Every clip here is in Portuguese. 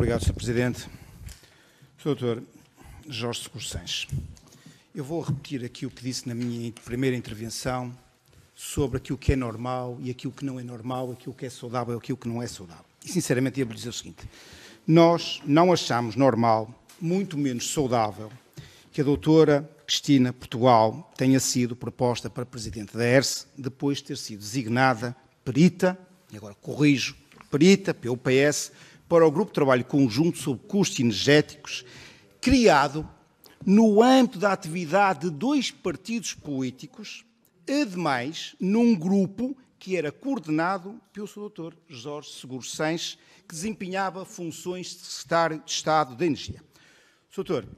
obrigado, Sr. Presidente. Sr. Dr. Jorge Seguros Sanches, eu vou repetir aqui o que disse na minha primeira intervenção sobre aquilo que é normal e aquilo que não é normal, aquilo que é saudável e aquilo que não é saudável. E, sinceramente, ia-lhe dizer o seguinte. Nós não achamos normal, muito menos saudável, que a doutora Cristina Portugal tenha sido proposta para presidente da ERSE depois de ter sido designada perita, e agora corrijo, perita PUPS, para o Grupo de Trabalho Conjunto sobre Custos Energéticos, criado no âmbito da atividade de dois partidos políticos, ademais num grupo que era coordenado pelo Sr. Dr. Jorge Seguro Sens, que desempenhava funções de Secretário de Estado da Energia. Sr. Doutor,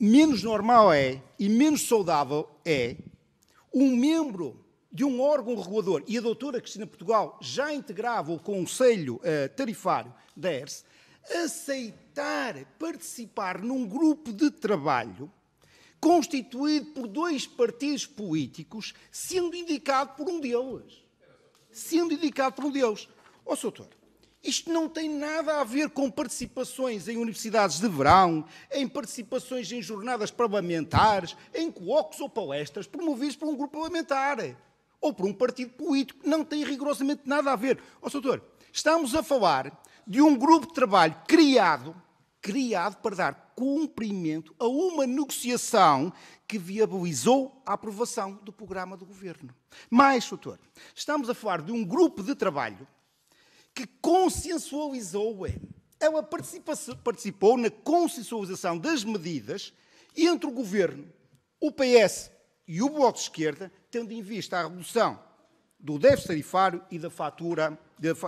menos normal é e menos saudável é um membro de um órgão regulador, e a doutora Cristina Portugal já integrava o Conselho uh, Tarifário da ERS, aceitar participar num grupo de trabalho constituído por dois partidos políticos, sendo indicado por um deles. Sendo indicado por um deles. Ó, oh, doutor, isto não tem nada a ver com participações em universidades de verão, em participações em jornadas parlamentares, em colóquios ou palestras promovidos por um grupo parlamentar ou por um partido político que não tem rigorosamente nada a ver. Ó, oh, doutor, estamos a falar de um grupo de trabalho criado, criado para dar cumprimento a uma negociação que viabilizou a aprovação do programa do governo. Mais, doutor, estamos a falar de um grupo de trabalho que consensualizou, ela é, é participou na consensualização das medidas entre o governo, o PS e o Bloco de Esquerda, tendo em vista a redução do déficit tarifário e da fatura,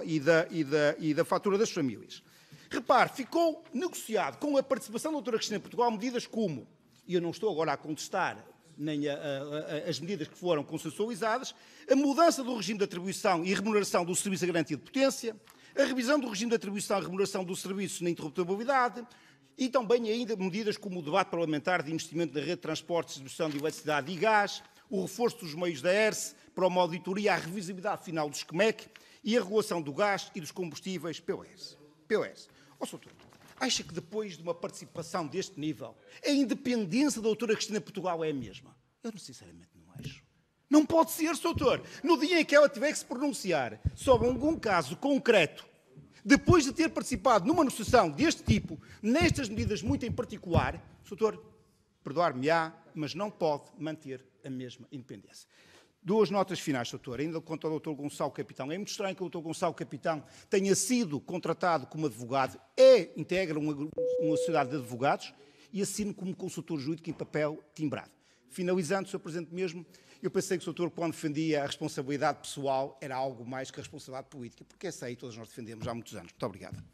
e da, e da, e da fatura das famílias. Repare, ficou negociado com a participação da doutora Cristina Portugal medidas como, e eu não estou agora a contestar nem a, a, a, as medidas que foram consensualizadas, a mudança do regime de atribuição e remuneração do Serviço de Garantia de Potência, a revisão do regime de atribuição e remuneração do serviço na interruptibilidade, e também ainda medidas como o debate parlamentar de investimento na rede de transportes, distribuição de eletricidade e gás, o reforço dos meios da ERSE para uma auditoria à revisibilidade final dos SCMEC e a regulação do gás e dos combustíveis pelo ERSE. Pelo ERSE. Ó, acha que depois de uma participação deste nível, a independência da doutora Cristina Portugal é a mesma? Eu, sinceramente, não acho. Não pode ser, Soutor. No dia em que ela tiver que se pronunciar sobre algum caso concreto depois de ter participado numa negociação deste tipo, nestas medidas muito em particular, o doutor, perdoar-me-á, mas não pode manter a mesma independência. Duas notas finais, doutor, ainda quanto ao doutor Gonçalo Capitão. É muito estranho que o doutor Gonçalo Capitão tenha sido contratado como advogado, é, integra uma, uma sociedade de advogados e assina como consultor jurídico em papel timbrado. Finalizando, Sr. Presidente, mesmo, eu pensei que o Sr. Doutor, quando defendia a responsabilidade pessoal, era algo mais que a responsabilidade política, porque essa aí todos nós defendemos há muitos anos. Muito obrigado.